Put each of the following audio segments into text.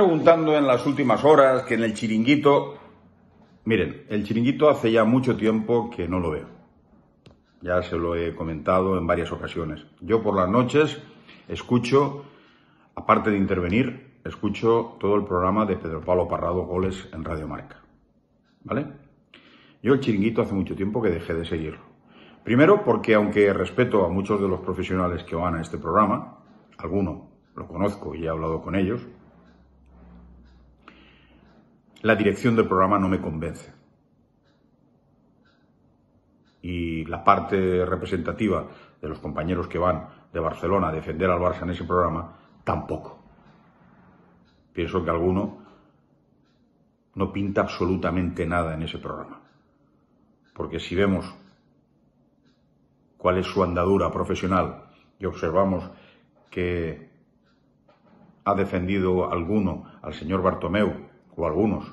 preguntando en las últimas horas que en el chiringuito... Miren, el chiringuito hace ya mucho tiempo que no lo veo. Ya se lo he comentado en varias ocasiones. Yo por las noches escucho, aparte de intervenir, escucho todo el programa de Pedro Pablo Parrado Goles en Radio Marca. ¿Vale? Yo el chiringuito hace mucho tiempo que dejé de seguirlo. Primero porque aunque respeto a muchos de los profesionales que van a este programa, alguno lo conozco y he hablado con ellos, la dirección del programa no me convence. Y la parte representativa de los compañeros que van de Barcelona a defender al Barça en ese programa, tampoco. Pienso que alguno no pinta absolutamente nada en ese programa. Porque si vemos cuál es su andadura profesional y observamos que ha defendido alguno al señor Bartomeu algunos,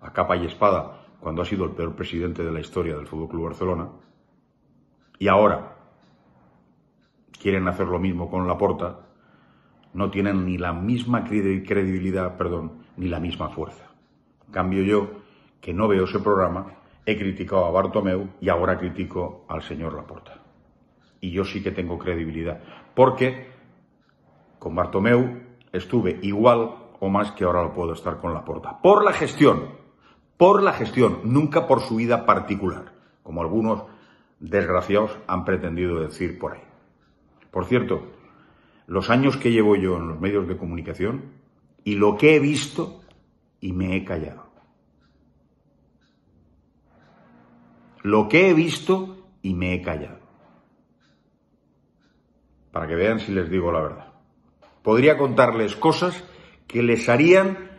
a capa y espada, cuando ha sido el peor presidente de la historia del Fútbol Club Barcelona, y ahora quieren hacer lo mismo con Laporta, no tienen ni la misma credibilidad, perdón, ni la misma fuerza. cambio yo, que no veo ese programa, he criticado a Bartomeu y ahora critico al señor Laporta. Y yo sí que tengo credibilidad, porque con Bartomeu estuve igual o más que ahora lo puedo estar con la porta. Por la gestión, por la gestión, nunca por su vida particular, como algunos desgraciados han pretendido decir por ahí. Por cierto, los años que llevo yo en los medios de comunicación y lo que he visto y me he callado. Lo que he visto y me he callado. Para que vean si les digo la verdad. Podría contarles cosas que les harían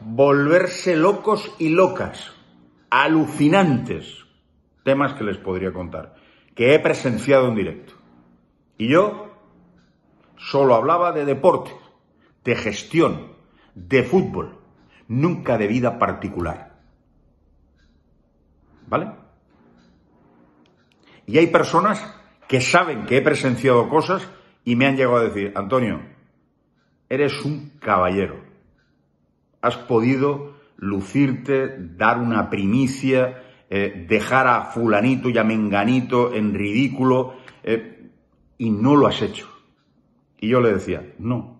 volverse locos y locas, alucinantes, temas que les podría contar, que he presenciado en directo. Y yo solo hablaba de deporte, de gestión, de fútbol, nunca de vida particular. ¿Vale? Y hay personas que saben que he presenciado cosas y me han llegado a decir, Antonio, Eres un caballero. Has podido lucirte, dar una primicia, eh, dejar a fulanito y a menganito en ridículo, eh, y no lo has hecho. Y yo le decía, no,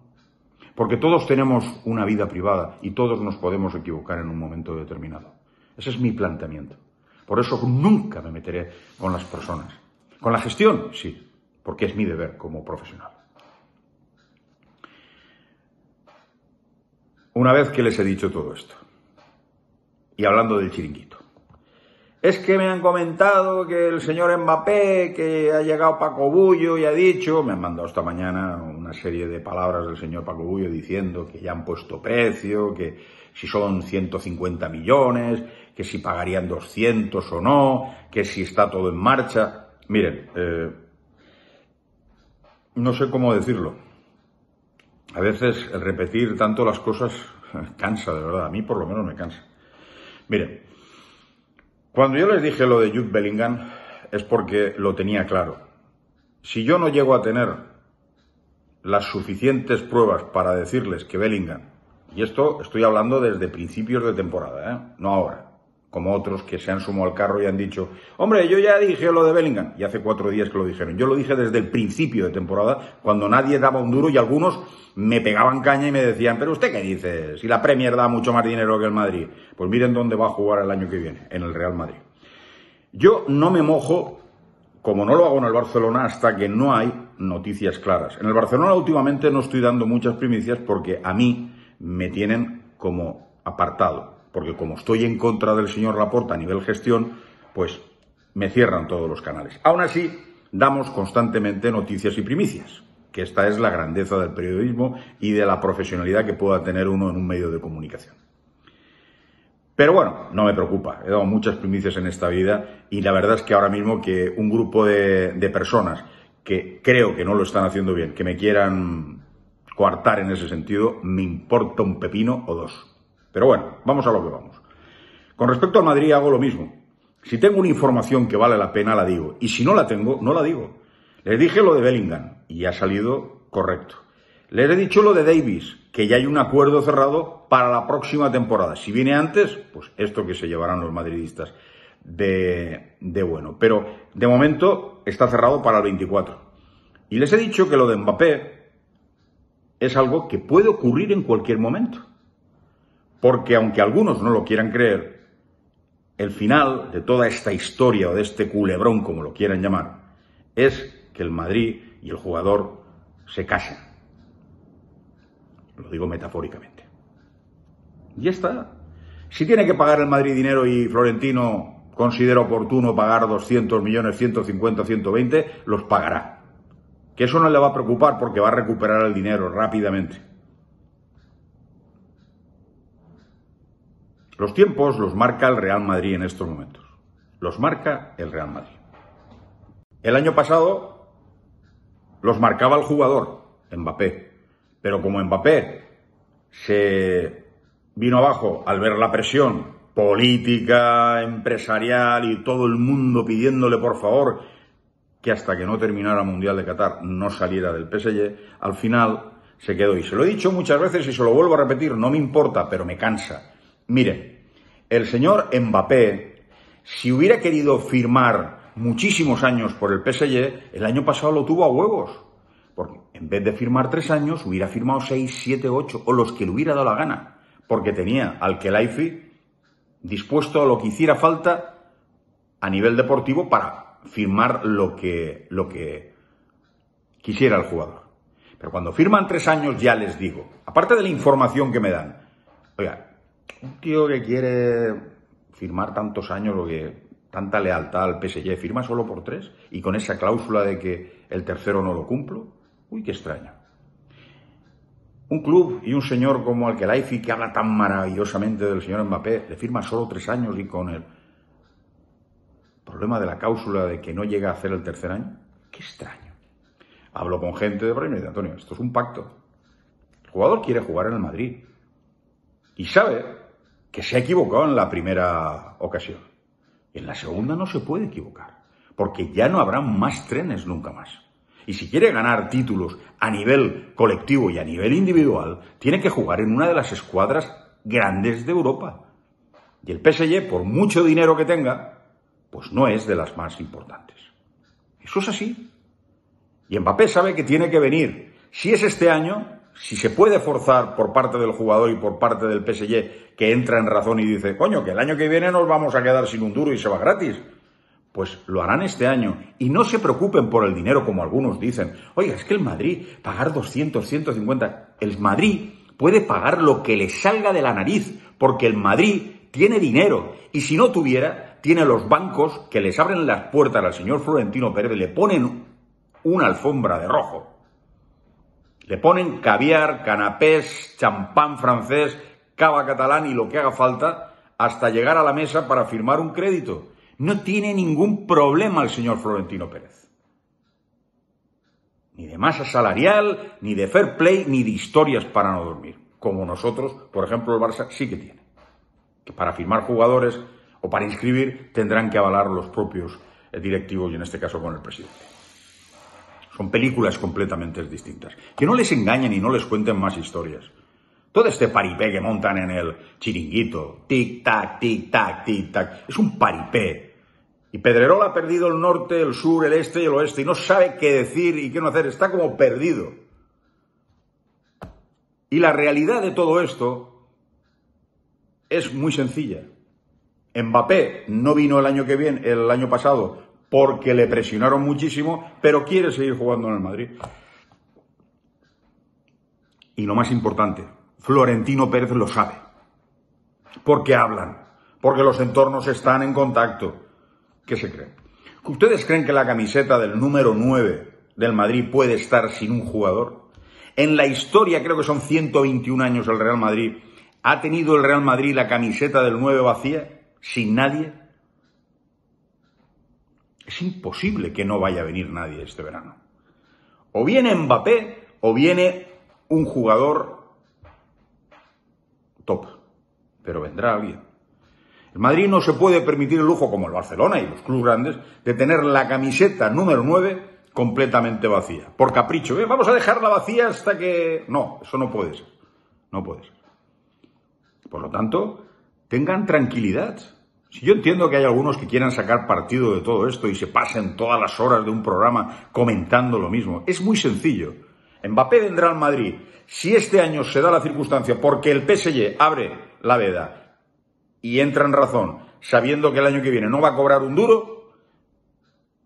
porque todos tenemos una vida privada y todos nos podemos equivocar en un momento determinado. Ese es mi planteamiento. Por eso nunca me meteré con las personas. Con la gestión, sí, porque es mi deber como profesional. una vez que les he dicho todo esto. Y hablando del chiringuito. Es que me han comentado que el señor Mbappé, que ha llegado Paco Bullo y ha dicho, me han mandado esta mañana una serie de palabras del señor Paco Bullo diciendo que ya han puesto precio, que si son 150 millones, que si pagarían 200 o no, que si está todo en marcha. Miren, eh, no sé cómo decirlo. A veces repetir tanto las cosas eh, cansa, de verdad. A mí por lo menos me cansa. Mire, cuando yo les dije lo de Jude Bellingham es porque lo tenía claro. Si yo no llego a tener las suficientes pruebas para decirles que Bellingham, y esto estoy hablando desde principios de temporada, ¿eh? no ahora, como otros que se han sumado al carro y han dicho, hombre, yo ya dije lo de Bellingham, y hace cuatro días que lo dijeron. Yo lo dije desde el principio de temporada, cuando nadie daba un duro y algunos me pegaban caña y me decían, pero usted qué dice, si la Premier da mucho más dinero que el Madrid, pues miren dónde va a jugar el año que viene, en el Real Madrid. Yo no me mojo, como no lo hago en el Barcelona, hasta que no hay noticias claras. En el Barcelona últimamente no estoy dando muchas primicias porque a mí me tienen como apartado porque como estoy en contra del señor Laporta a nivel gestión, pues me cierran todos los canales. Aún así, damos constantemente noticias y primicias, que esta es la grandeza del periodismo y de la profesionalidad que pueda tener uno en un medio de comunicación. Pero bueno, no me preocupa, he dado muchas primicias en esta vida y la verdad es que ahora mismo que un grupo de, de personas que creo que no lo están haciendo bien, que me quieran coartar en ese sentido, me importa un pepino o dos. Pero bueno, vamos a lo que vamos. Con respecto al Madrid hago lo mismo. Si tengo una información que vale la pena, la digo. Y si no la tengo, no la digo. Les dije lo de Bellingham y ha salido correcto. Les he dicho lo de Davis, que ya hay un acuerdo cerrado para la próxima temporada. Si viene antes, pues esto que se llevarán los madridistas de, de bueno. Pero de momento está cerrado para el 24. Y les he dicho que lo de Mbappé es algo que puede ocurrir en cualquier momento. Porque aunque algunos no lo quieran creer, el final de toda esta historia o de este culebrón, como lo quieran llamar, es que el Madrid y el jugador se casan. Lo digo metafóricamente. Y ya está. Si tiene que pagar el Madrid dinero y Florentino considera oportuno pagar 200 millones, 150, 120, los pagará. Que eso no le va a preocupar porque va a recuperar el dinero rápidamente. Los tiempos los marca el Real Madrid en estos momentos. Los marca el Real Madrid. El año pasado los marcaba el jugador, Mbappé. Pero como Mbappé se vino abajo al ver la presión política, empresarial y todo el mundo pidiéndole por favor que hasta que no terminara Mundial de Qatar no saliera del PSG, al final se quedó. Y se lo he dicho muchas veces y se lo vuelvo a repetir, no me importa, pero me cansa. Mire el señor Mbappé, si hubiera querido firmar muchísimos años por el PSG, el año pasado lo tuvo a huevos. Porque en vez de firmar tres años, hubiera firmado seis, siete, ocho, o los que le hubiera dado la gana. Porque tenía al Kelaifi dispuesto a lo que hiciera falta a nivel deportivo para firmar lo que, lo que quisiera el jugador. Pero cuando firman tres años, ya les digo, aparte de la información que me dan, oiga, un tío que quiere firmar tantos años, lo que, tanta lealtad al PSG, firma solo por tres y con esa cláusula de que el tercero no lo cumplo, uy, qué extraño. Un club y un señor como el laifi, que habla tan maravillosamente del señor Mbappé, le firma solo tres años y con el problema de la cláusula de que no llega a hacer el tercer año, qué extraño. Hablo con gente de Reino y de Antonio, esto es un pacto. El jugador quiere jugar en el Madrid y sabe que se ha equivocado en la primera ocasión. En la segunda no se puede equivocar, porque ya no habrá más trenes nunca más. Y si quiere ganar títulos a nivel colectivo y a nivel individual, tiene que jugar en una de las escuadras grandes de Europa. Y el PSG, por mucho dinero que tenga, pues no es de las más importantes. Eso es así. Y Mbappé sabe que tiene que venir, si es este año, si se puede forzar por parte del jugador y por parte del PSG que entra en razón y dice, coño, que el año que viene nos vamos a quedar sin un duro y se va gratis. Pues lo harán este año. Y no se preocupen por el dinero como algunos dicen. Oiga, es que el Madrid, pagar 200, 150, el Madrid puede pagar lo que le salga de la nariz, porque el Madrid tiene dinero. Y si no tuviera, tiene los bancos que les abren las puertas al señor Florentino Pérez, le ponen una alfombra de rojo le ponen caviar, canapés, champán francés, cava catalán y lo que haga falta hasta llegar a la mesa para firmar un crédito. No tiene ningún problema el señor Florentino Pérez. Ni de masa salarial, ni de fair play, ni de historias para no dormir. Como nosotros, por ejemplo, el Barça sí que tiene. Que para firmar jugadores o para inscribir tendrán que avalar los propios eh, directivos y en este caso con el presidente. Son películas completamente distintas. Que no les engañen y no les cuenten más historias. Todo este paripé que montan en el chiringuito, tic-tac, tic-tac, tic-tac, es un paripé. Y Pedrerol ha perdido el norte, el sur, el este y el oeste y no sabe qué decir y qué no hacer, está como perdido. Y la realidad de todo esto es muy sencilla. Mbappé no vino el año que viene, el año pasado porque le presionaron muchísimo, pero quiere seguir jugando en el Madrid. Y lo más importante, Florentino Pérez lo sabe, porque hablan, porque los entornos están en contacto. ¿Qué se cree? ¿Ustedes creen que la camiseta del número 9 del Madrid puede estar sin un jugador? En la historia, creo que son 121 años el Real Madrid, ¿ha tenido el Real Madrid la camiseta del 9 vacía, sin nadie? es imposible que no vaya a venir nadie este verano. O viene Mbappé o viene un jugador top, pero vendrá alguien. El Madrid no se puede permitir el lujo, como el Barcelona y los clubes grandes, de tener la camiseta número 9 completamente vacía. Por capricho, ¿eh? vamos a dejarla vacía hasta que... No, eso no puede ser. No puede ser. Por lo tanto, tengan tranquilidad. Si yo entiendo que hay algunos que quieran sacar partido de todo esto y se pasen todas las horas de un programa comentando lo mismo, es muy sencillo. Mbappé vendrá al Madrid. Si este año se da la circunstancia porque el PSG abre la veda y entra en razón, sabiendo que el año que viene no va a cobrar un duro,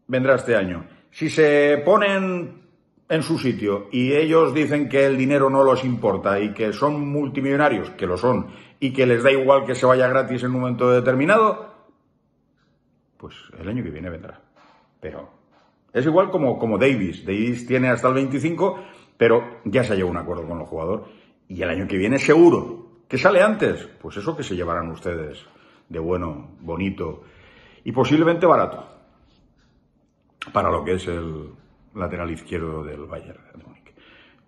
vendrá este año. Si se ponen en su sitio y ellos dicen que el dinero no los importa y que son multimillonarios, que lo son, y que les da igual que se vaya gratis en un momento determinado, pues el año que viene vendrá. Pero es igual como, como Davis. Davis tiene hasta el 25, pero ya se ha llegado a un acuerdo con el jugador. Y el año que viene seguro. que sale antes? Pues eso que se llevarán ustedes de bueno, bonito y posiblemente barato para lo que es el lateral izquierdo del Bayern Múnich.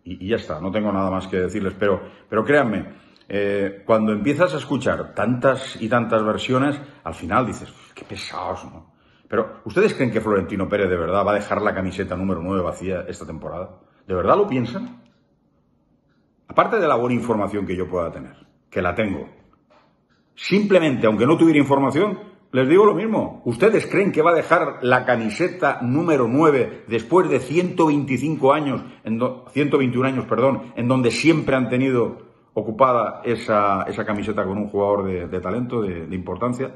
Y, ya está, no tengo nada más que decirles, pero, pero créanme, eh, cuando empiezas a escuchar tantas y tantas versiones, al final dices, qué pesados, ¿no? Pero, ¿ustedes creen que Florentino Pérez de verdad va a dejar la camiseta número 9 vacía esta temporada? ¿De verdad lo piensan? Aparte de la buena información que yo pueda tener, que la tengo, simplemente, aunque no tuviera información, les digo lo mismo. ¿Ustedes creen que va a dejar la camiseta número 9 después de 125 años, en 121 años, perdón, en donde siempre han tenido ocupada esa, esa camiseta con un jugador de, talento, de, importancia,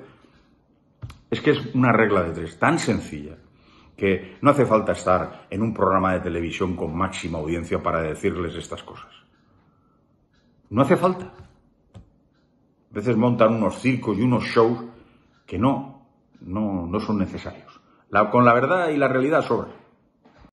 es que es una regla de tres tan sencilla que no hace falta estar en un programa de televisión con máxima audiencia para decirles estas cosas. No hace falta. A veces montan unos circos y unos shows que no, no, no son necesarios. con la verdad y la realidad sobre.